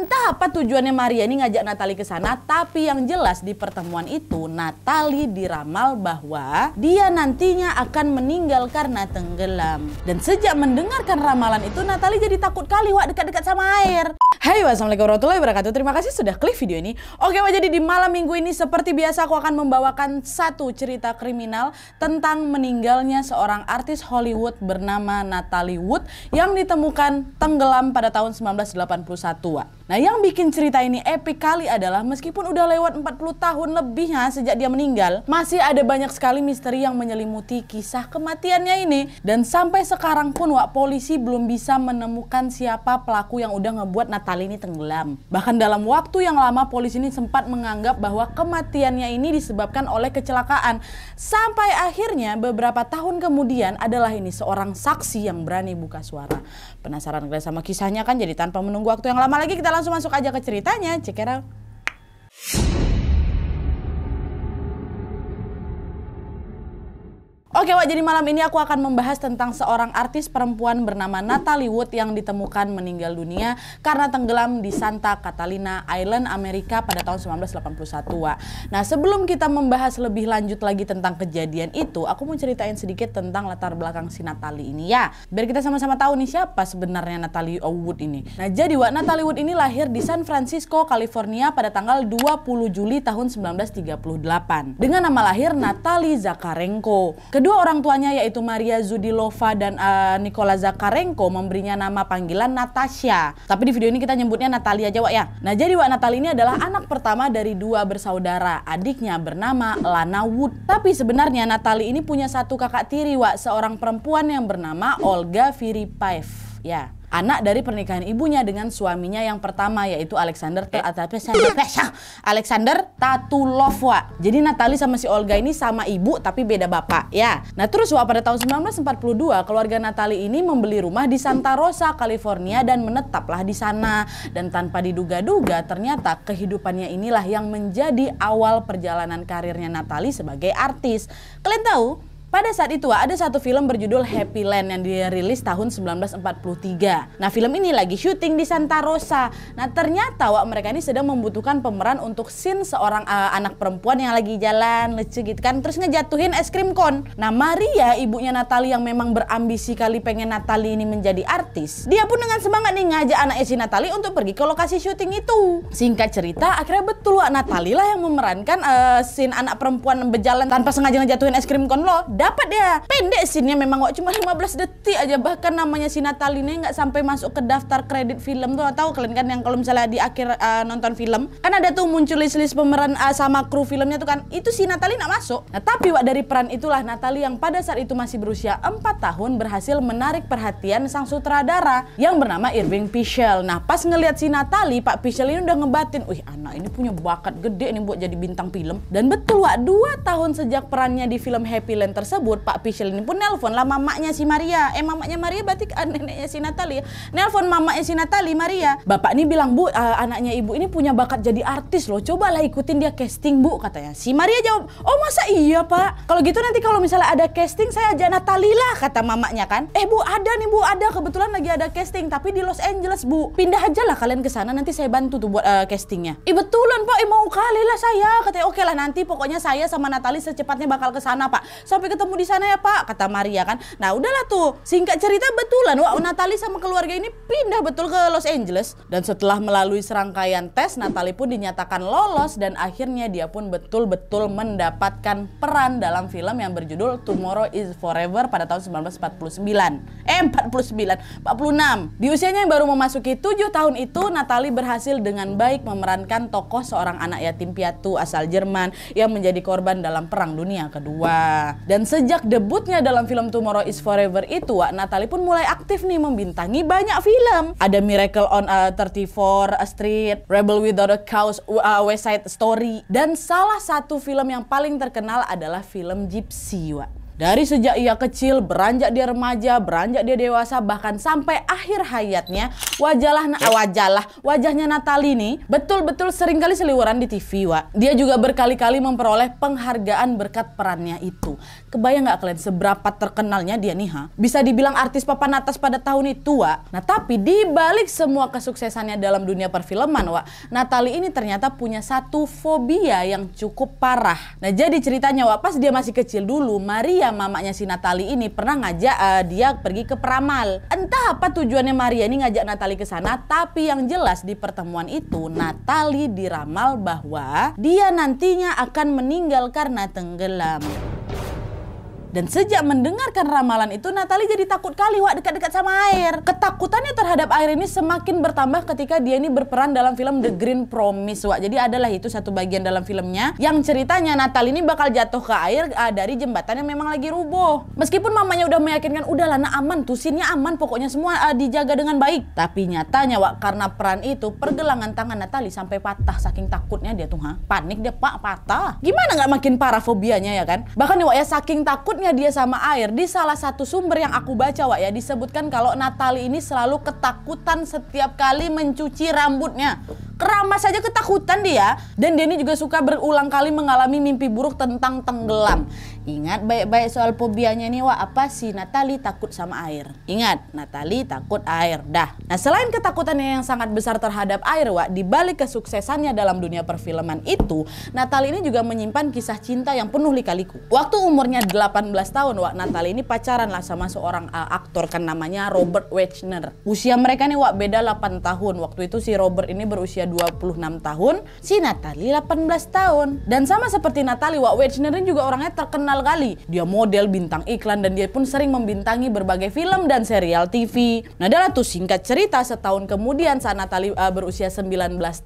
Entah apa tujuannya Maria ini ngajak Natali ke sana, tapi yang jelas di pertemuan itu Natali diramal bahwa dia nantinya akan meninggal karena tenggelam. Dan sejak mendengarkan ramalan itu Natali jadi takut kali wak dekat-dekat sama air. Hai wassalamualaikum warahmatullahi wabarakatuh. Terima kasih sudah klik video ini. Oke wak jadi di malam minggu ini seperti biasa aku akan membawakan satu cerita kriminal tentang meninggalnya seorang artis Hollywood bernama Natalie Wood yang ditemukan tenggelam pada tahun 1981 Nah yang bikin cerita ini epic kali adalah meskipun udah lewat 40 tahun lebihnya sejak dia meninggal, masih ada banyak sekali misteri yang menyelimuti kisah kematiannya ini. Dan sampai sekarang pun wak polisi belum bisa menemukan siapa pelaku yang udah ngebuat Natali ini tenggelam. Bahkan dalam waktu yang lama polisi ini sempat menganggap bahwa kematiannya ini disebabkan oleh kecelakaan. Sampai akhirnya beberapa tahun kemudian adalah ini seorang saksi yang berani buka suara. Penasaran kalian sama kisahnya kan jadi tanpa menunggu waktu yang lama lagi kita langsung masuk aja ke ceritanya out. Oke Wak, jadi malam ini aku akan membahas tentang seorang artis perempuan bernama Natalie Wood yang ditemukan meninggal dunia karena tenggelam di Santa Catalina Island, Amerika pada tahun 1981 Wak. Nah sebelum kita membahas lebih lanjut lagi tentang kejadian itu, aku mau ceritain sedikit tentang latar belakang si Natalie ini ya. Biar kita sama-sama tahu nih siapa sebenarnya Natalie Wood ini. Nah jadi Wak, Natalie Wood ini lahir di San Francisco, California pada tanggal 20 Juli tahun 1938 dengan nama lahir Natalie Zakarenko Kedua orang tuanya yaitu Maria Zudilova dan uh, Nikola Zakarenko memberinya nama panggilan Natasha. Tapi di video ini kita nyebutnya Natalia aja Wak ya. Nah jadi Wak Natali ini adalah anak pertama dari dua bersaudara. Adiknya bernama Lana Wood. Tapi sebenarnya Natali ini punya satu kakak tiri Wak, seorang perempuan yang bernama Olga Firipaev. Ya, anak dari pernikahan ibunya dengan suaminya yang pertama yaitu Alexander T eh. ah, Alexander Tatulovwa. Jadi Natali sama si Olga ini sama ibu tapi beda bapak ya. Nah terus wah pada tahun 1942 keluarga Natali ini membeli rumah di Santa Rosa, California dan menetaplah di sana. Dan tanpa diduga-duga ternyata kehidupannya inilah yang menjadi awal perjalanan karirnya Natali sebagai artis. Kalian tahu pada saat itu ada satu film berjudul Happy Land yang dirilis tahun 1943. Nah film ini lagi syuting di Santa Rosa. Nah ternyata wak mereka ini sedang membutuhkan pemeran untuk scene seorang uh, anak perempuan yang lagi jalan lecek gitu kan. Terus ngejatuhin es krim kon. Nah Maria ibunya Natali yang memang berambisi kali pengen Natali ini menjadi artis. Dia pun dengan semangat nih ngajak anak si Natali untuk pergi ke lokasi syuting itu. Singkat cerita akhirnya betul wak Natali lah yang memerankan uh, scene anak perempuan berjalan tanpa sengaja ngejatuhin es krim kon loh dapat dia. Pendek sinnya memang kok cuma 15 detik aja bahkan namanya si nih nggak sampai masuk ke daftar kredit film tuh tahu kalian kan yang kalau misalnya di akhir uh, nonton film kan ada tuh muncul list-list pemeran uh, sama kru filmnya tuh kan itu si Natalie nggak masuk. Nah tapi wak dari peran itulah Natalie yang pada saat itu masih berusia 4 tahun berhasil menarik perhatian sang sutradara yang bernama Irving Pichel. Nah pas ngelihat si Natalie Pak Pichel ini udah ngebatin, wih anak ini punya bakat gede ini buat jadi bintang film. Dan betul wak dua tahun sejak perannya di film Happy Land tersebut Pak Pichel ini pun nelpon lah mamanya si Maria eh mamanya Maria berarti kan neneknya si Natalia ya. nelpon mamanya si Natalia Maria bapak ini bilang bu uh, anaknya ibu ini punya bakat jadi artis loh coba lah ikutin dia casting bu katanya si Maria jawab oh masa iya pak kalau gitu nanti kalau misalnya ada casting saya aja Natali lah kata mamanya kan eh bu ada nih bu ada kebetulan lagi ada casting tapi di Los Angeles bu pindah aja lah kalian ke sana nanti saya bantu tuh buat uh, castingnya ih betulan pak eh, mau kali lah saya katanya oke okay lah nanti pokoknya saya sama Natalia secepatnya bakal ke sana pak sampai ke ketemu di sana ya Pak, kata Maria kan. Nah udahlah tuh, singkat cerita betulan Wak Natali sama keluarga ini pindah betul ke Los Angeles. Dan setelah melalui serangkaian tes, Natali pun dinyatakan lolos dan akhirnya dia pun betul-betul mendapatkan peran dalam film yang berjudul Tomorrow is Forever pada tahun 1949. Eh 49, 46. Di usianya yang baru memasuki 7 tahun itu, Natali berhasil dengan baik memerankan tokoh seorang anak yatim piatu asal Jerman yang menjadi korban dalam Perang Dunia Kedua. Dan sejak debutnya dalam film Tomorrow is Forever itu, Wak Natali pun mulai aktif nih membintangi banyak film. Ada Miracle on a 34, A Street, Rebel Without a Cause, uh, uh, West Side Story, dan salah satu film yang paling terkenal adalah film Gypsy, Wak. Dari sejak ia kecil, beranjak dia remaja, beranjak dia dewasa, bahkan sampai akhir hayatnya, wajahlah wajahlah wajahnya Natali ini betul-betul seringkali seliweran di TV, Wak. Dia juga berkali-kali memperoleh penghargaan berkat perannya itu. Kebayang nggak kalian seberapa terkenalnya dia nih, ha? Bisa dibilang artis papan atas pada tahun itu, Wak. Nah, tapi di balik semua kesuksesannya dalam dunia perfilman, Wak, Natali ini ternyata punya satu fobia yang cukup parah. Nah, jadi ceritanya, Wak, pas dia masih kecil dulu, Maria mamanya si Natali ini pernah ngajak uh, dia pergi ke peramal. Entah apa tujuannya Maria ini ngajak Natali ke sana, tapi yang jelas di pertemuan itu Natali diramal bahwa dia nantinya akan meninggal karena tenggelam. Dan sejak mendengarkan ramalan itu, Natali jadi takut kali, Wak, dekat-dekat sama air. Ketakutannya terhadap air ini semakin bertambah ketika dia ini berperan dalam film The Green Promise, Wak. Jadi adalah itu satu bagian dalam filmnya yang ceritanya Natali ini bakal jatuh ke air uh, dari jembatan yang memang lagi rubuh. Meskipun mamanya udah meyakinkan, udahlah, nah aman tusinnya aman, pokoknya semua uh, dijaga dengan baik. Tapi nyatanya, Wak, karena peran itu, pergelangan tangan Natali sampai patah saking takutnya dia tuh, ha? Panik dia, Pak, patah. Gimana nggak makin parah fobianya ya kan? Bahkan nih, Wak, ya saking takut kontaknya dia sama air di salah satu sumber yang aku baca Wak ya disebutkan kalau Natali ini selalu ketakutan setiap kali mencuci rambutnya keramas saja ketakutan dia dan Denny juga suka berulang kali mengalami mimpi buruk tentang tenggelam Ingat baik-baik soal fobianya nih Wak, apa sih Natali takut sama air? Ingat, Natali takut air. Dah. Nah, selain ketakutannya yang sangat besar terhadap air Wak, di balik kesuksesannya dalam dunia perfilman itu, Natali ini juga menyimpan kisah cinta yang penuh lika-liku. Waktu umurnya 18 tahun Wak, Natali ini pacaran lah sama seorang uh, aktor kan namanya Robert Wechner. Usia mereka nih Wak beda 8 tahun. Waktu itu si Robert ini berusia 26 tahun, si Natali 18 tahun. Dan sama seperti Natali Wak, Wechner ini juga orangnya terkenal terkenal kali. Dia model, bintang iklan, dan dia pun sering membintangi berbagai film dan serial TV. Nah, adalah tuh singkat cerita setahun kemudian saat Natalie uh, berusia 19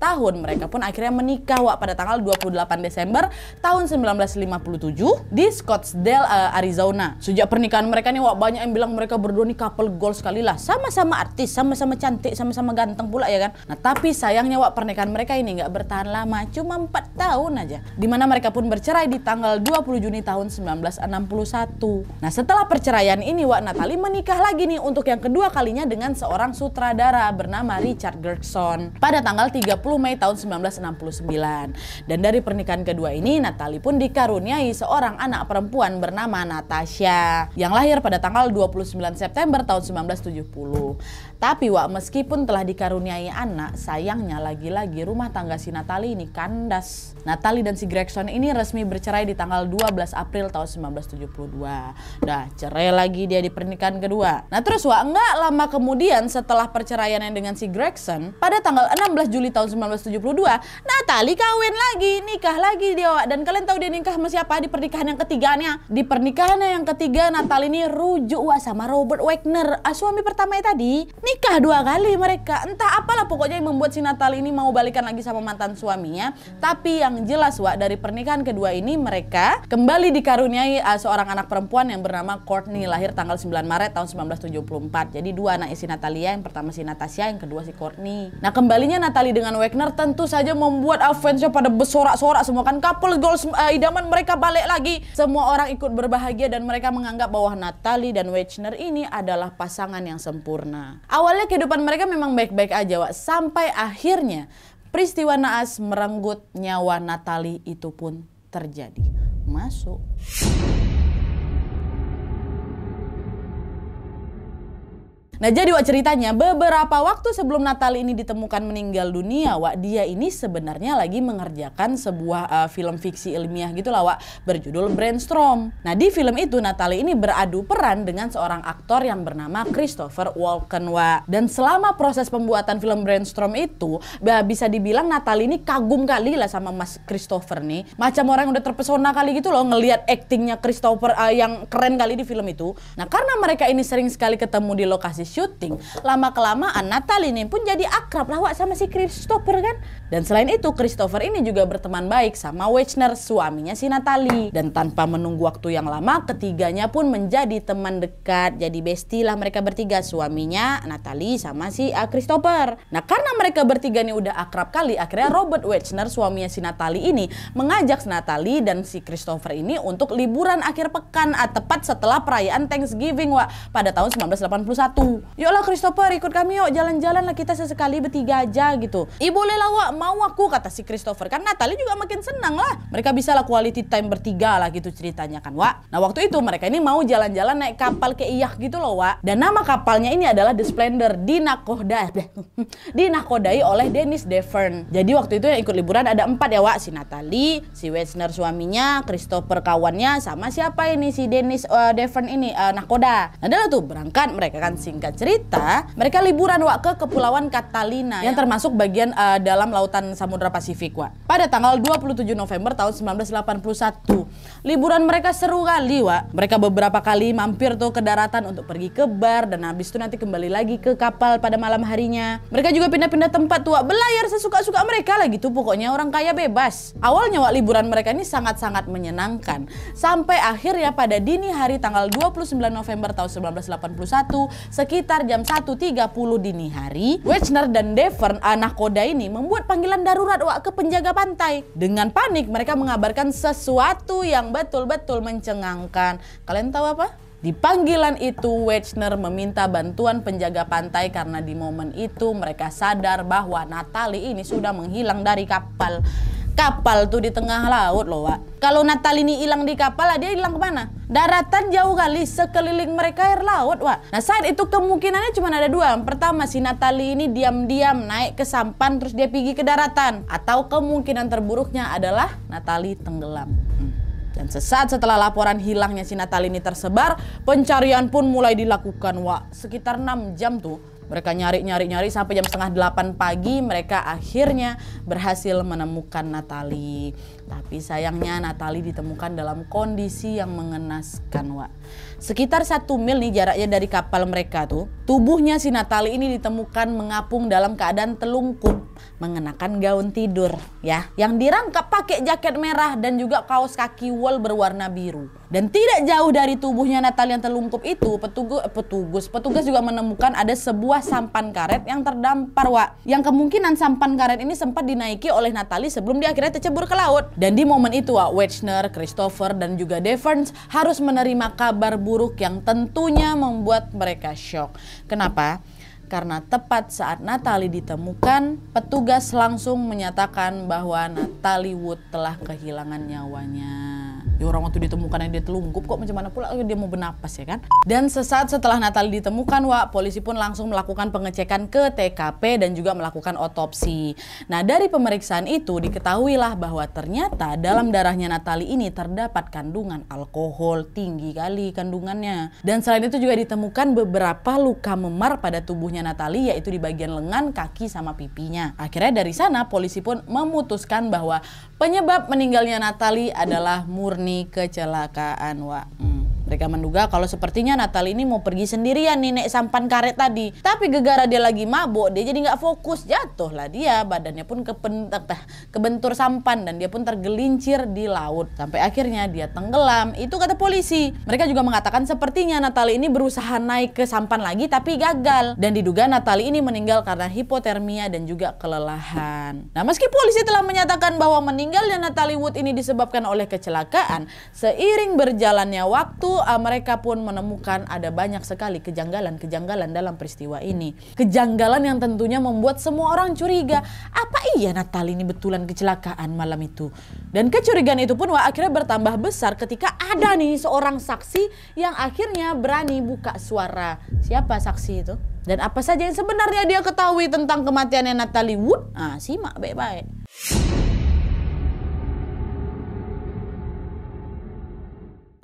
tahun, mereka pun akhirnya menikah Wak pada tanggal 28 Desember tahun 1957 di Scottsdale, uh, Arizona. Sejak pernikahan mereka nih Wak banyak yang bilang mereka berdua nih couple goals sekali lah. Sama-sama artis, sama-sama cantik, sama-sama ganteng pula ya kan. Nah, tapi sayangnya Wak pernikahan mereka ini nggak bertahan lama, cuma 4 tahun aja. Dimana mereka pun bercerai di tanggal 20 Juni tahun 1961. Nah setelah perceraian ini Wak Natali menikah lagi nih untuk yang kedua kalinya dengan seorang sutradara bernama Richard Gerson pada tanggal 30 Mei tahun 1969. Dan dari pernikahan kedua ini Natali pun dikaruniai seorang anak perempuan bernama Natasha yang lahir pada tanggal 29 September tahun 1970. Tapi Wak, meskipun telah dikaruniai anak, sayangnya lagi-lagi rumah tangga si Natali ini kandas. Natali dan si Gregson ini resmi bercerai di tanggal 12 April tahun 1972. Dah, cerai lagi dia di pernikahan kedua. Nah terus Wak, nggak lama kemudian setelah perceraiannya dengan si Gregson, pada tanggal 16 Juli tahun 1972, Natali kawin lagi, nikah lagi dia Wak. Dan kalian tahu dia nikah sama siapa di pernikahan yang ketiganya? Di pernikahan yang ketiga Natali ini rujuk Wak sama Robert Wagner, ah, suami pertamanya tadi. Nih nikah dua kali mereka. Entah apalah pokoknya yang membuat si Natal ini mau balikan lagi sama mantan suaminya. Tapi yang jelas Wak, dari pernikahan kedua ini mereka kembali dikaruniai uh, seorang anak perempuan yang bernama Courtney lahir tanggal 9 Maret tahun 1974. Jadi dua anak si Natalia, yang pertama si Natasha, yang kedua si Courtney. Nah kembalinya Natali dengan Wagner tentu saja membuat uh, pada bersorak-sorak semua kan couple goals uh, idaman mereka balik lagi. Semua orang ikut berbahagia dan mereka menganggap bahwa Natali dan Wagner ini adalah pasangan yang sempurna. Awalnya kehidupan mereka memang baik-baik aja, Wak. Sampai akhirnya peristiwa naas merenggut nyawa Natali itu pun terjadi. Masuk. Nah jadi Wak ceritanya beberapa waktu sebelum Natal ini ditemukan meninggal dunia Wak dia ini sebenarnya lagi mengerjakan sebuah uh, film fiksi ilmiah gitu lah Wak berjudul Brainstorm. Nah di film itu Natalie ini beradu peran dengan seorang aktor yang bernama Christopher Walken Wak. Dan selama proses pembuatan film Brainstorm itu bisa dibilang Natalie ini kagum kali lah sama Mas Christopher nih. Macam orang yang udah terpesona kali gitu loh ngelihat aktingnya Christopher uh, yang keren kali di film itu. Nah karena mereka ini sering sekali ketemu di lokasi syuting lama kelamaan Natal ini pun jadi akrab lah sama si Christopher kan dan selain itu, Christopher ini juga berteman baik sama Wechner, suaminya si Natalie. Dan tanpa menunggu waktu yang lama, ketiganya pun menjadi teman dekat. Jadi bestilah mereka bertiga, suaminya Natalie sama si eh, Christopher. Nah, karena mereka bertiga ini udah akrab kali, akhirnya Robert Wechner, suaminya si Natalie ini, mengajak si Natalie dan si Christopher ini untuk liburan akhir pekan, ah, tepat setelah perayaan Thanksgiving, wa pada tahun 1981. Yolah Christopher, ikut kami yuk, jalan-jalan lah kita sesekali bertiga aja gitu. Ibu boleh Wak, mau aku kata si Christopher kan Natalie juga makin senang lah mereka bisa lah quality time bertiga lah gitu ceritanya kan Wak nah waktu itu mereka ini mau jalan-jalan naik kapal ke Iyak gitu loh Wak dan nama kapalnya ini adalah The Splendor dinakoda dinakodai oleh Dennis Devern jadi waktu itu yang ikut liburan ada empat ya Wak si Natalie si Wesner suaminya Christopher kawannya sama siapa ini si Dennis uh, Devern ini uh, nakoda nah adalah tuh berangkat mereka kan singkat cerita mereka liburan Wak ke kepulauan Catalina yang termasuk bagian uh, dalam laut Lautan Samudra Pasifik, Wak. Pada tanggal 27 November tahun 1981. Liburan mereka seru kali, Wak. Mereka beberapa kali mampir tuh ke daratan untuk pergi ke bar dan habis itu nanti kembali lagi ke kapal pada malam harinya. Mereka juga pindah-pindah tempat tuh, Wak. Belayar sesuka-suka mereka lah gitu. pokoknya orang kaya bebas. Awalnya, Wak, liburan mereka ini sangat-sangat menyenangkan. Sampai akhirnya pada dini hari tanggal 29 November tahun 1981 sekitar jam 1.30 dini hari, Wechner dan Devern anak koda ini membuat panggilan darurat wak ke penjaga pantai. Dengan panik mereka mengabarkan sesuatu yang betul-betul mencengangkan. Kalian tahu apa? Di panggilan itu, Wechner meminta bantuan penjaga pantai karena di momen itu mereka sadar bahwa Natalie ini sudah menghilang dari kapal kapal tuh di tengah laut loh Wak. Kalau Natal ini hilang di kapal dia hilang kemana? Daratan jauh kali sekeliling mereka air laut Wak. Nah saat itu kemungkinannya cuma ada dua. Yang pertama si Natali ini diam-diam naik ke sampan terus dia pergi ke daratan. Atau kemungkinan terburuknya adalah Natali tenggelam. Hmm. Dan sesaat setelah laporan hilangnya si Natali ini tersebar, pencarian pun mulai dilakukan, Wak. Sekitar 6 jam tuh, mereka nyari-nyari-nyari sampai jam setengah delapan pagi mereka akhirnya berhasil menemukan Natali. Tapi sayangnya Natali ditemukan dalam kondisi yang mengenaskan, Wak. Sekitar satu mil nih jaraknya dari kapal mereka tuh. Tubuhnya si Natali ini ditemukan mengapung dalam keadaan telungkup, mengenakan gaun tidur ya, yang dirangkap pakai jaket merah dan juga kaos kaki wol berwarna biru. Dan tidak jauh dari tubuhnya Natali yang telungkup itu, petugu petugas petugas juga menemukan ada sebuah sampan karet yang terdampar, Wak. Yang kemungkinan sampan karet ini sempat dinaiki oleh Natali sebelum dia akhirnya tercebur ke laut. Dan di momen itu Wechner, Christopher, dan juga Devens harus menerima kabar buruk yang tentunya membuat mereka shock. Kenapa? Karena tepat saat Natalie ditemukan, petugas langsung menyatakan bahwa Natalie Wood telah kehilangan nyawanya. Ya orang waktu ditemukan yang dia telungkup kok macam mana pula oh, dia mau bernapas ya kan. Dan sesaat setelah Natali ditemukan, Wak, polisi pun langsung melakukan pengecekan ke TKP dan juga melakukan otopsi. Nah, dari pemeriksaan itu diketahui lah bahwa ternyata dalam darahnya Natali ini terdapat kandungan alkohol tinggi kali kandungannya. Dan selain itu juga ditemukan beberapa luka memar pada tubuhnya Natali yaitu di bagian lengan, kaki sama pipinya. Akhirnya dari sana polisi pun memutuskan bahwa penyebab meninggalnya Natali adalah murni murni kecelakaan wa. Hmm. Mereka menduga kalau sepertinya Natal ini mau pergi sendirian nih naik sampan karet tadi. Tapi gegara dia lagi mabuk, dia jadi nggak fokus, jatuhlah dia, badannya pun kebentur sampan dan dia pun tergelincir di laut. Sampai akhirnya dia tenggelam. Itu kata polisi. Mereka juga mengatakan sepertinya Natali ini berusaha naik ke sampan lagi tapi gagal dan diduga Natali ini meninggal karena hipotermia dan juga kelelahan. Nah, meski polisi telah menyatakan bahwa meninggalnya Natali Wood ini disebabkan oleh kecelakaan, seiring berjalannya waktu uh, mereka pun menemukan ada banyak sekali kejanggalan-kejanggalan dalam peristiwa ini. Kejanggalan yang tentunya membuat semua orang curiga. Apa iya Natal ini betulan kecelakaan malam itu? Dan kecurigaan itu pun wah, akhirnya bertambah besar ketika ada nih seorang saksi yang akhirnya berani buka suara. Siapa saksi itu? Dan apa saja yang sebenarnya dia ketahui tentang kematiannya Natalie Wood? Ah, simak baik-baik.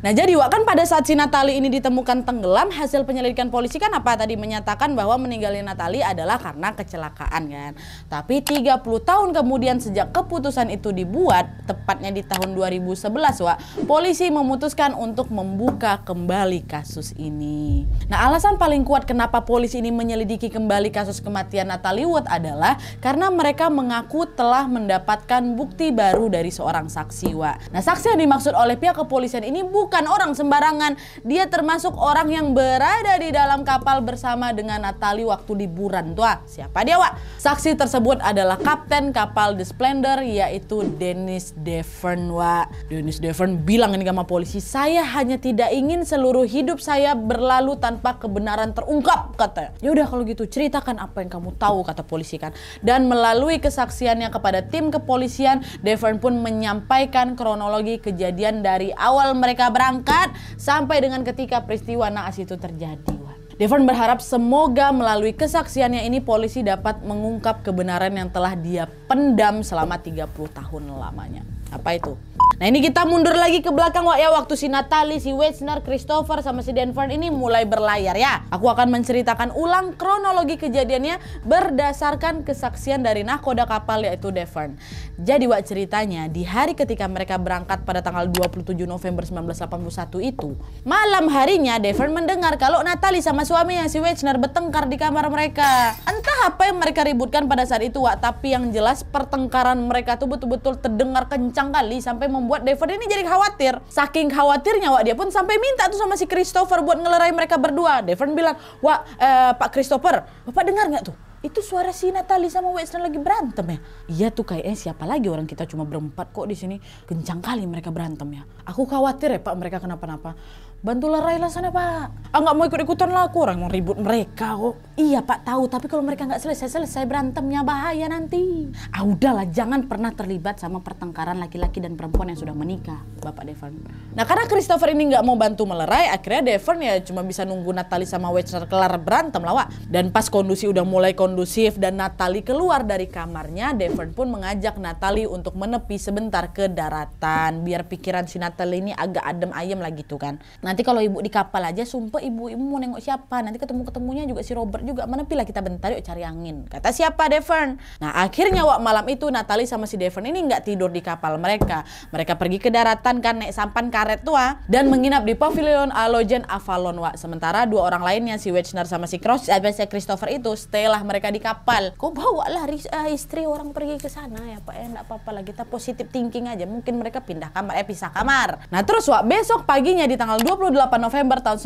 Nah jadi Wak kan pada saat si Natali ini ditemukan tenggelam hasil penyelidikan polisi kan apa tadi menyatakan bahwa meninggalnya Natali adalah karena kecelakaan kan. Tapi 30 tahun kemudian sejak keputusan itu dibuat tepatnya di tahun 2011 Wak polisi memutuskan untuk membuka kembali kasus ini. Nah alasan paling kuat kenapa polisi ini menyelidiki kembali kasus kematian Natali Wood adalah karena mereka mengaku telah mendapatkan bukti baru dari seorang saksi Wak. Nah saksi yang dimaksud oleh pihak kepolisian ini bukan bukan orang sembarangan. Dia termasuk orang yang berada di dalam kapal bersama dengan Natali waktu liburan tua. Ah, siapa dia, Wak? Saksi tersebut adalah kapten kapal The Splendor yaitu Dennis Devon, Wak. Dennis Devon bilang ini sama polisi, "Saya hanya tidak ingin seluruh hidup saya berlalu tanpa kebenaran terungkap," kata. "Ya udah kalau gitu, ceritakan apa yang kamu tahu," kata polisi kan. Dan melalui kesaksiannya kepada tim kepolisian, Devon pun menyampaikan kronologi kejadian dari awal mereka ber berangkat sampai dengan ketika peristiwa naas itu terjadi. Devon berharap semoga melalui kesaksiannya ini polisi dapat mengungkap kebenaran yang telah dia pendam selama 30 tahun lamanya. Apa itu? Nah ini kita mundur lagi ke belakang Wak ya waktu si Natalie, si Wetzner, Christopher sama si Denver ini mulai berlayar ya. Aku akan menceritakan ulang kronologi kejadiannya berdasarkan kesaksian dari nahkoda kapal yaitu Devon. Jadi Wak ceritanya di hari ketika mereka berangkat pada tanggal 27 November 1981 itu, malam harinya Devon mendengar kalau Natalie sama suaminya si Wetzner bertengkar di kamar mereka. Entah apa yang mereka ributkan pada saat itu Wak, tapi yang jelas pertengkaran mereka tuh betul-betul terdengar kencang kali sampai membuat David ini jadi khawatir. Saking khawatirnya Wak dia pun sampai minta tuh sama si Christopher buat ngelerai mereka berdua. David bilang, "Wak, eh, Pak Christopher, Bapak dengar nggak tuh? itu suara si Natali sama Weston lagi berantem ya? Iya tuh kayaknya eh, siapa lagi orang kita cuma berempat kok di sini. Kencang kali mereka berantem ya. Aku khawatir ya Pak mereka kenapa-napa. Bantulah Raila sana pak. Ah nggak mau ikut-ikutan lah aku orang mau ribut mereka kok. Iya pak tahu tapi kalau mereka nggak selesai-selesai berantemnya bahaya nanti. Ah udahlah jangan pernah terlibat sama pertengkaran laki-laki dan perempuan yang sudah menikah Bapak Devon. Nah karena Christopher ini nggak mau bantu melerai akhirnya Devon ya cuma bisa nunggu Natali sama Wester kelar berantem lah wak. Dan pas kondusi udah mulai kondusif dan Natali keluar dari kamarnya Devon pun mengajak Natali untuk menepi sebentar ke daratan biar pikiran si Natali ini agak adem ayem lagi tuh kan. Nah, Nanti kalau ibu di kapal aja, sumpah ibu ibu mau nengok siapa. Nanti ketemu-ketemunya juga si Robert juga. Mana pilih kita bentar yuk cari angin. Kata siapa Devon? Nah akhirnya wak malam itu Natalie sama si Devon ini nggak tidur di kapal mereka. Mereka pergi ke daratan kan naik sampan karet tua dan menginap di pavilion Alogen Avalon wak. Sementara dua orang lainnya si Wechner sama si Cross, eh, si Christopher itu setelah mereka di kapal. kok bawa lah eh, istri orang pergi ke sana ya pak. Eh nggak apa-apa lah kita positif thinking aja. Mungkin mereka pindah kamar, eh pisah kamar. Nah terus wak besok paginya di tanggal 20 28 November tahun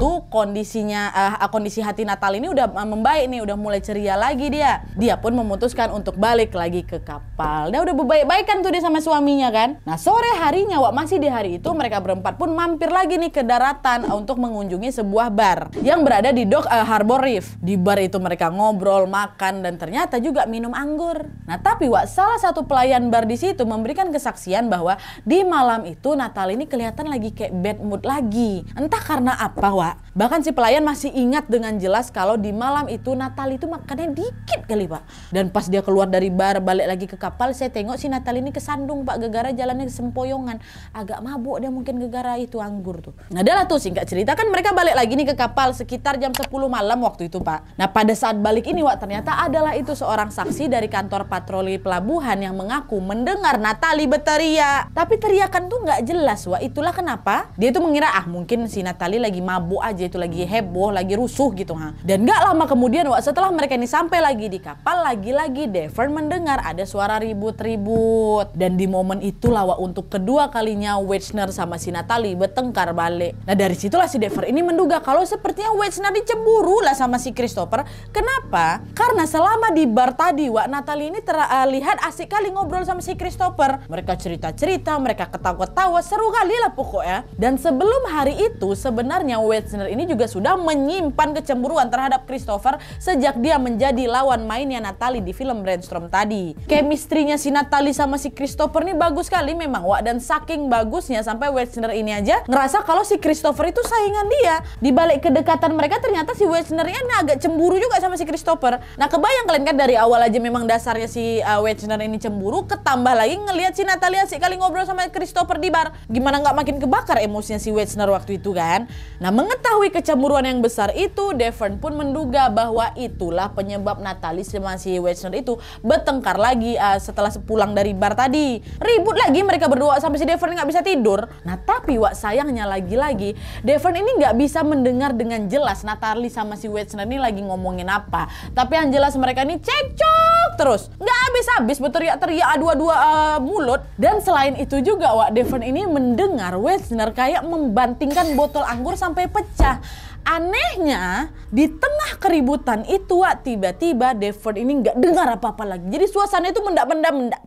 1981 kondisinya uh, kondisi hati Natal ini udah ah, membaik nih, udah mulai ceria lagi dia. Dia pun memutuskan untuk balik lagi ke kapal. Dia udah berbaik-baikan tuh dia sama suaminya kan. Nah, sore harinya Wak masih di hari itu mereka berempat pun mampir lagi nih ke daratan untuk mengunjungi sebuah bar yang berada di Dock uh, Harbor Reef. Di bar itu mereka ngobrol, makan dan ternyata juga minum anggur. Nah, tapi Wak salah satu pelayan bar di situ memberikan kesaksian bahwa di malam itu Natal ini kelihatan lagi kayak bad bad mood lagi. Entah karena apa, Wak. Bahkan si pelayan masih ingat dengan jelas kalau di malam itu Natal itu makannya dikit kali, Pak. Dan pas dia keluar dari bar balik lagi ke kapal, saya tengok si Natal ini kesandung, Pak, gegara jalannya sempoyongan. Agak mabuk dia mungkin gegara itu anggur tuh. Nah, adalah tuh singkat cerita kan mereka balik lagi nih ke kapal sekitar jam 10 malam waktu itu, Pak. Nah, pada saat balik ini, Wak, ternyata adalah itu seorang saksi dari kantor patroli pelabuhan yang mengaku mendengar Natali berteriak. Tapi teriakan tuh nggak jelas, Wak. Itulah kenapa dia itu mengira ah mungkin si Natali lagi mabuk aja itu lagi heboh lagi rusuh gitu ha dan nggak lama kemudian wak, setelah mereka ini sampai lagi di kapal lagi-lagi Devon mendengar ada suara ribut-ribut dan di momen itulah wak untuk kedua kalinya Wechner sama si Natali bertengkar balik nah dari situlah si Devon ini menduga kalau sepertinya Wechner dicemburu lah sama si Christopher kenapa karena selama di bar tadi wak Natali ini terlihat eh, asik kali ngobrol sama si Christopher mereka cerita-cerita mereka ketawa-ketawa seru kali lah pokoknya dan dan sebelum hari itu sebenarnya Wetzner ini juga sudah menyimpan kecemburuan terhadap Christopher sejak dia menjadi lawan mainnya Natali di film Brainstorm tadi. kemistrinya si Natali sama si Christopher ini bagus sekali memang Wak dan saking bagusnya sampai Wetzner ini aja ngerasa kalau si Christopher itu saingan dia. Di balik kedekatan mereka ternyata si Wetzner ini agak cemburu juga sama si Christopher. Nah kebayang kalian kan dari awal aja memang dasarnya si uh, Wetzner ini cemburu ketambah lagi ngelihat si Natalia sih kali ngobrol sama Christopher di bar. Gimana nggak makin kebakar emosi kampusnya si Wetzner waktu itu kan. Nah mengetahui kecemburuan yang besar itu, Devon pun menduga bahwa itulah penyebab Natalis sama si Wetzner itu bertengkar lagi uh, setelah sepulang dari bar tadi. Ribut lagi mereka berdua sampai si Devon nggak bisa tidur. Nah tapi wak sayangnya lagi-lagi Devon ini nggak bisa mendengar dengan jelas Natalis sama si Wetzner ini lagi ngomongin apa. Tapi yang jelas mereka ini cekcok terus. Nggak habis-habis berteriak-teriak adu-adu uh, mulut. Dan selain itu juga Wak Devon ini mendengar Wetzner kayak membantingkan botol anggur sampai pecah. Anehnya di tengah keributan itu Wak tiba-tiba Devon ini nggak dengar apa-apa lagi. Jadi suasana itu mendak-mendak mendak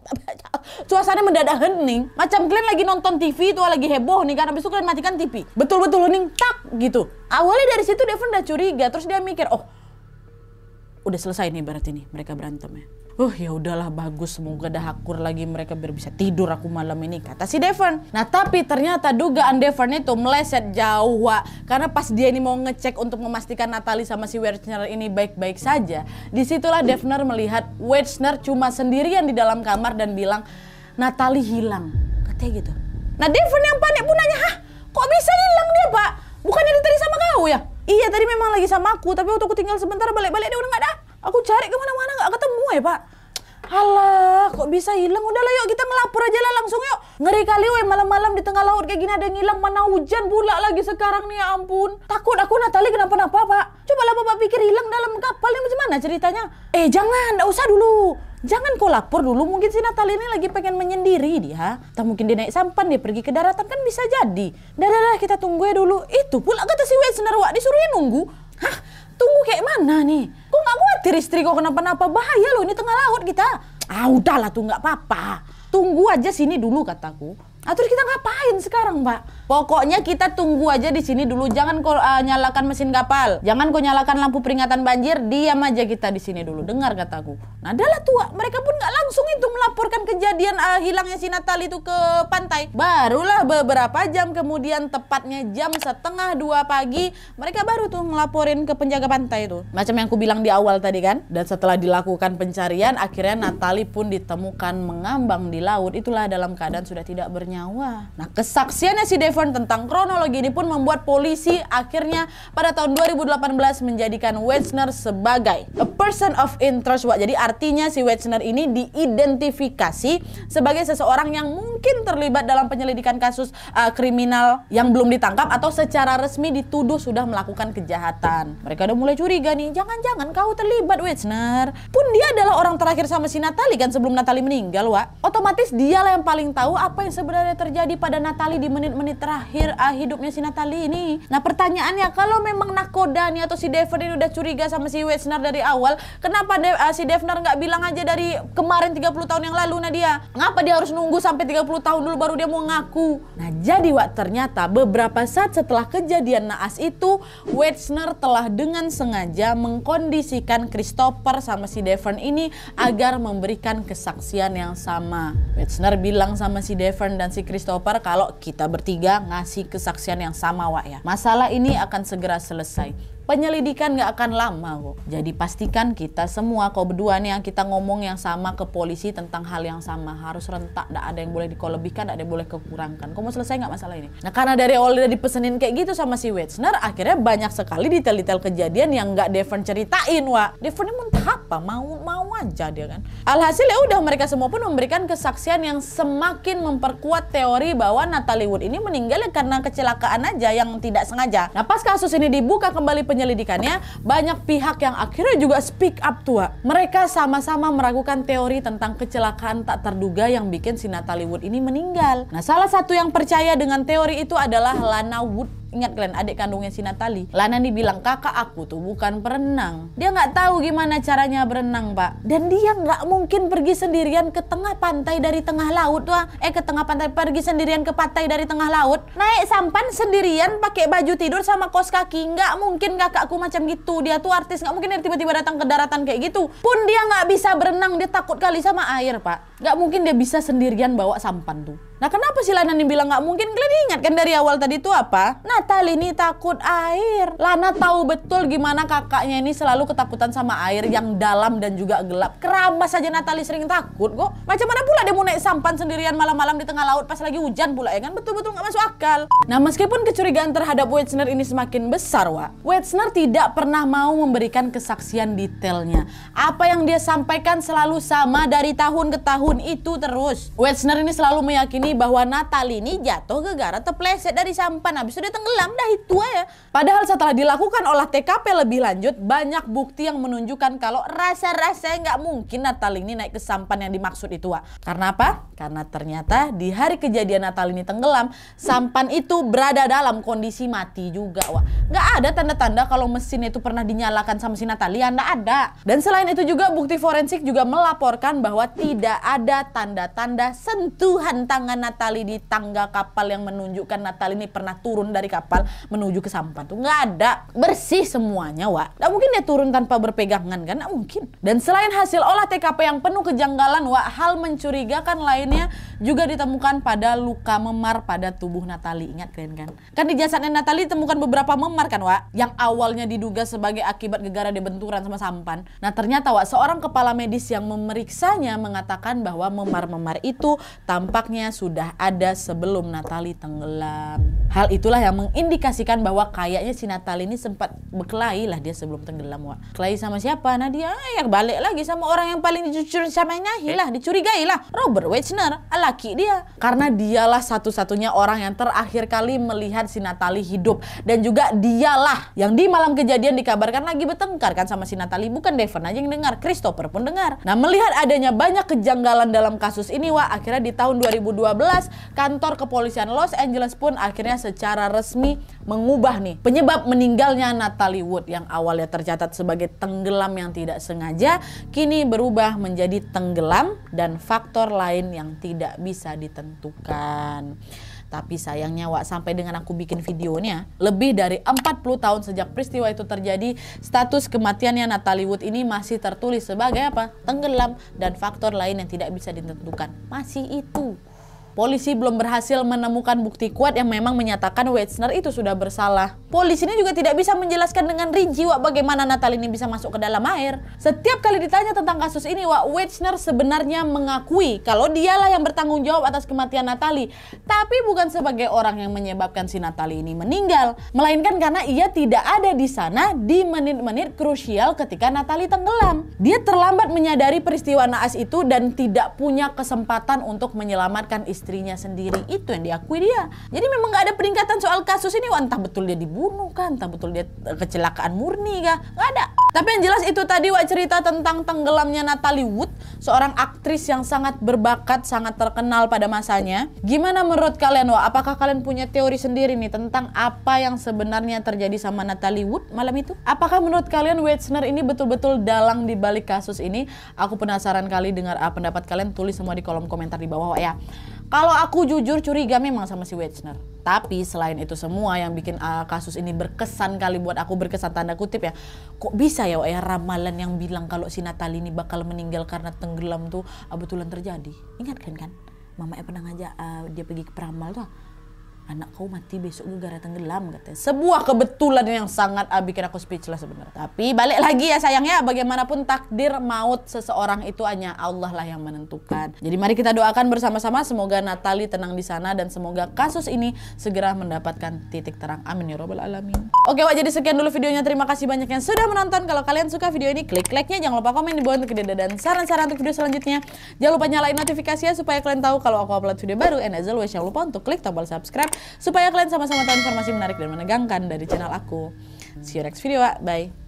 suasana mendadak hening. Macam kalian lagi nonton TV itu lagi heboh nih karena besok itu kalian matikan TV. Betul-betul hening tak gitu. Awalnya dari situ Devon udah curiga terus dia mikir, "Oh, udah selesai nih berarti nih mereka berantem ya." oh ya udahlah bagus semoga dah akur lagi mereka biar bisa tidur aku malam ini kata si Devon nah tapi ternyata dugaan Devon itu meleset jauh wah karena pas dia ini mau ngecek untuk memastikan Natalie sama si Wertner ini baik-baik saja disitulah Devner melihat Wertner cuma sendirian di dalam kamar dan bilang Natalie hilang katanya gitu nah Devon yang panik pun nanya hah kok bisa hilang dia pak bukan bukannya tadi sama kau ya iya tadi memang lagi sama aku tapi waktu aku tinggal sebentar balik-balik dia udah nggak ada Aku cari kemana-mana nggak ketemu ya Pak. Alah, kok bisa hilang? Udahlah yuk kita ngelapor aja lah langsung yuk. Ngeri kali weh malam-malam di tengah laut kayak gini ada yang hilang. Mana hujan pula lagi sekarang nih ya ampun. Takut aku Natali kenapa-napa pak. Coba lah bapak pikir hilang dalam kapal ini macam mana ceritanya. Eh jangan, nggak usah dulu. Jangan kau lapor dulu, mungkin si Natali ini lagi pengen menyendiri dia. Atau mungkin dia naik sampan, dia pergi ke daratan, kan bisa jadi. Dadah, kita tunggu ya dulu. Itu pula kata si Wesenar, disuruh disuruhnya nunggu. Hah, tunggu kayak mana nih? Kok nggak diri istri kok kenapa-napa? Bahaya loh ini tengah laut kita. Ah udahlah tuh nggak apa-apa. Tunggu aja sini dulu kataku. Ah terus kita ngapain sekarang Mbak? Pokoknya kita tunggu aja di sini dulu. Jangan kau uh, nyalakan mesin kapal. Jangan kau nyalakan lampu peringatan banjir. Diam aja kita di sini dulu. Dengar kataku. Nah adalah tua. Mereka pun nggak langsung itu melaporkan kejadian uh, hilangnya si Natal itu ke pantai, barulah beberapa jam kemudian tepatnya jam setengah dua pagi mereka baru tuh ngelaporin ke penjaga pantai itu. Macam yang aku bilang di awal tadi kan. Dan setelah dilakukan pencarian, akhirnya Natali pun ditemukan mengambang di laut. Itulah dalam keadaan sudah tidak bernyawa. Nah, kesaksiannya si Devon tentang kronologi ini pun membuat polisi akhirnya pada tahun 2018 menjadikan Wetzner sebagai a person of interest. Wak. Jadi artinya si Wetzner ini diidentifikasi sebagai seseorang yang mungkin terlibat dalam penyelidikan kasus uh, kriminal yang belum ditangkap atau secara resmi dituduh sudah melakukan kejahatan. Mereka udah mulai curiga nih, jangan-jangan kau terlibat Witzner. Pun dia adalah orang terakhir sama si Natali kan sebelum Natali meninggal, Wak. Otomatis dialah yang paling tahu apa yang sebenarnya terjadi pada Natali di menit-menit terakhir uh, hidupnya si Natali ini. Nah pertanyaannya, kalau memang nakoda nih atau si Devon ini udah curiga sama si Witzner dari awal, kenapa De uh, si Devner nggak bilang aja dari kemarin 30 tahun yang lalu nah dia. Ngapa dia harus nunggu sampai 30 tahun dulu baru dia mau ngaku? Nah jadi Wak ternyata beberapa saat setelah kejadian naas itu Wetzner telah dengan sengaja mengkondisikan Christopher sama si Devon ini agar memberikan kesaksian yang sama. Wetzner bilang sama si Devon dan si Christopher kalau kita bertiga ngasih kesaksian yang sama Wak ya. Masalah ini akan segera selesai. Penyelidikan nggak akan lama kok. Jadi pastikan kita semua kau berdua nih yang kita ngomong yang sama ke polisi tentang hal yang sama harus rentak. Nggak ada yang boleh dikolebihkan, nggak ada yang boleh kekurangkan. Kau mau selesai nggak masalah ini? Nah karena dari awal udah dipesenin kayak gitu sama si Wetzner, akhirnya banyak sekali detail-detail kejadian yang nggak Devon ceritain wa. Devon ini muntah apa? Mau mau aja dia kan. Alhasil ya udah mereka semua pun memberikan kesaksian yang semakin memperkuat teori bahwa Natalie Wood ini meninggal ya karena kecelakaan aja yang tidak sengaja. Nah pas kasus ini dibuka kembali penyelidikannya banyak pihak yang akhirnya juga speak up tua. Mereka sama-sama meragukan teori tentang kecelakaan tak terduga yang bikin si Natalie Wood ini meninggal. Nah, salah satu yang percaya dengan teori itu adalah Lana Wood ingat kalian adik kandungnya si Natali Lana nih bilang kakak aku tuh bukan berenang, dia nggak tahu gimana caranya berenang pak dan dia nggak mungkin pergi sendirian ke tengah pantai dari tengah laut tuh eh ke tengah pantai pergi sendirian ke pantai dari tengah laut naik sampan sendirian pakai baju tidur sama kos kaki nggak mungkin kakakku macam gitu dia tuh artis nggak mungkin dia tiba-tiba datang ke daratan kayak gitu pun dia nggak bisa berenang dia takut kali sama air pak nggak mungkin dia bisa sendirian bawa sampan tuh Nah kenapa si Lana nih bilang nggak mungkin? Kalian ingat kan dari awal tadi itu apa? Natal ini takut air. Lana tahu betul gimana kakaknya ini selalu ketakutan sama air yang dalam dan juga gelap. Keramas saja Natali sering takut kok. Macam mana pula dia mau naik sampan sendirian malam-malam di tengah laut pas lagi hujan pula ya kan? Betul-betul gak masuk akal. Nah meskipun kecurigaan terhadap Wetzner ini semakin besar Wak. Wetzner tidak pernah mau memberikan kesaksian detailnya. Apa yang dia sampaikan selalu sama dari tahun ke tahun itu terus. Wetzner ini selalu meyakini jadi bahwa Natali ini jatuh gara-gara terpleset dari sampan habis itu dia tenggelam dah itu ya. Padahal setelah dilakukan olah TKP lebih lanjut banyak bukti yang menunjukkan kalau rasa-rasa nggak mungkin Natali ini naik ke sampan yang dimaksud itu Wak. Karena apa? Karena ternyata di hari kejadian Natal ini tenggelam sampan itu berada dalam kondisi mati juga Wak. Nggak ada tanda-tanda kalau mesin itu pernah dinyalakan sama si ya nggak ada. Dan selain itu juga bukti forensik juga melaporkan bahwa tidak ada tanda-tanda sentuhan tangan Natali di tangga kapal yang menunjukkan Natali ini pernah turun dari kapal menuju ke sampan tuh nggak ada bersih semuanya wa nggak mungkin dia turun tanpa berpegangan kan nggak mungkin dan selain hasil olah TKP yang penuh kejanggalan wa hal mencurigakan lainnya juga ditemukan pada luka memar pada tubuh Natali ingat kalian kan kan di jasadnya Natali ditemukan beberapa memar kan wa yang awalnya diduga sebagai akibat gegara dibenturan sama sampan nah ternyata wa seorang kepala medis yang memeriksanya mengatakan bahwa memar-memar itu tampaknya sudah sudah ada sebelum Natali tenggelam. Hal itulah yang mengindikasikan bahwa kayaknya si Natali ini sempat berkelahi lah dia sebelum tenggelam. Wak. Kelahi sama siapa? nah dia ya balik lagi sama orang yang paling dicucurin sama Nyahi lah, eh? dicurigai lah. Robert Wechner, laki dia. Karena dialah satu-satunya orang yang terakhir kali melihat si Natali hidup. Dan juga dialah yang di malam kejadian dikabarkan lagi bertengkar kan sama si Natali. Bukan Devon aja yang dengar, Christopher pun dengar. Nah melihat adanya banyak kejanggalan dalam kasus ini, Wak, akhirnya di tahun 2012 kantor kepolisian Los Angeles pun akhirnya secara resmi mengubah nih penyebab meninggalnya Natalie Wood yang awalnya tercatat sebagai tenggelam yang tidak sengaja kini berubah menjadi tenggelam dan faktor lain yang tidak bisa ditentukan. Tapi sayangnya Wak sampai dengan aku bikin videonya lebih dari 40 tahun sejak peristiwa itu terjadi status kematiannya Natalie Wood ini masih tertulis sebagai apa? Tenggelam dan faktor lain yang tidak bisa ditentukan. Masih itu polisi belum berhasil menemukan bukti kuat yang memang menyatakan Wetzner itu sudah bersalah. Polisi ini juga tidak bisa menjelaskan dengan rinci Wak bagaimana Natal ini bisa masuk ke dalam air. Setiap kali ditanya tentang kasus ini, Wak Wetzner sebenarnya mengakui kalau dialah yang bertanggung jawab atas kematian Natali, tapi bukan sebagai orang yang menyebabkan si Natali ini meninggal, melainkan karena ia tidak ada di sana di menit-menit krusial ketika Natali tenggelam. Dia terlambat menyadari peristiwa naas itu dan tidak punya kesempatan untuk menyelamatkan istri istrinya sendiri itu yang diakui dia. Jadi memang nggak ada peningkatan soal kasus ini. Wah, entah betul dia dibunuh kan, entah betul dia eh, kecelakaan murni kah, nggak ada. Tapi yang jelas itu tadi wa cerita tentang tenggelamnya Natalie Wood, seorang aktris yang sangat berbakat, sangat terkenal pada masanya. Gimana menurut kalian wa? Apakah kalian punya teori sendiri nih tentang apa yang sebenarnya terjadi sama Natalie Wood malam itu? Apakah menurut kalian Wetzner ini betul-betul dalang di balik kasus ini? Aku penasaran kali dengar ah, pendapat kalian. Tulis semua di kolom komentar di bawah wa ya. Kalau aku jujur curiga memang sama si Wetzner. Tapi selain itu semua yang bikin uh, kasus ini berkesan kali buat aku berkesan tanda kutip ya. Kok bisa ya ya ramalan yang bilang kalau si Natali ini bakal meninggal karena tenggelam tuh kebetulan ah, terjadi. Ingat kan kan? Mama pernah ngajak uh, dia pergi ke peramal tuh anak kau mati besok gara tenggelam katanya. Sebuah kebetulan yang sangat bikin aku speechless sebenarnya. Tapi balik lagi ya sayangnya bagaimanapun takdir maut seseorang itu hanya Allah lah yang menentukan. Jadi mari kita doakan bersama-sama semoga Natali tenang di sana dan semoga kasus ini segera mendapatkan titik terang. Amin ya robbal alamin. Oke Wak jadi sekian dulu videonya. Terima kasih banyak yang sudah menonton. Kalau kalian suka video ini klik like-nya. Jangan lupa komen di bawah untuk ide dan saran-saran untuk video selanjutnya. Jangan lupa nyalain notifikasinya supaya kalian tahu kalau aku upload video baru. And as always jangan lupa untuk klik tombol subscribe supaya kalian sama-sama tahu informasi menarik dan menegangkan dari channel aku. See you next video, bye.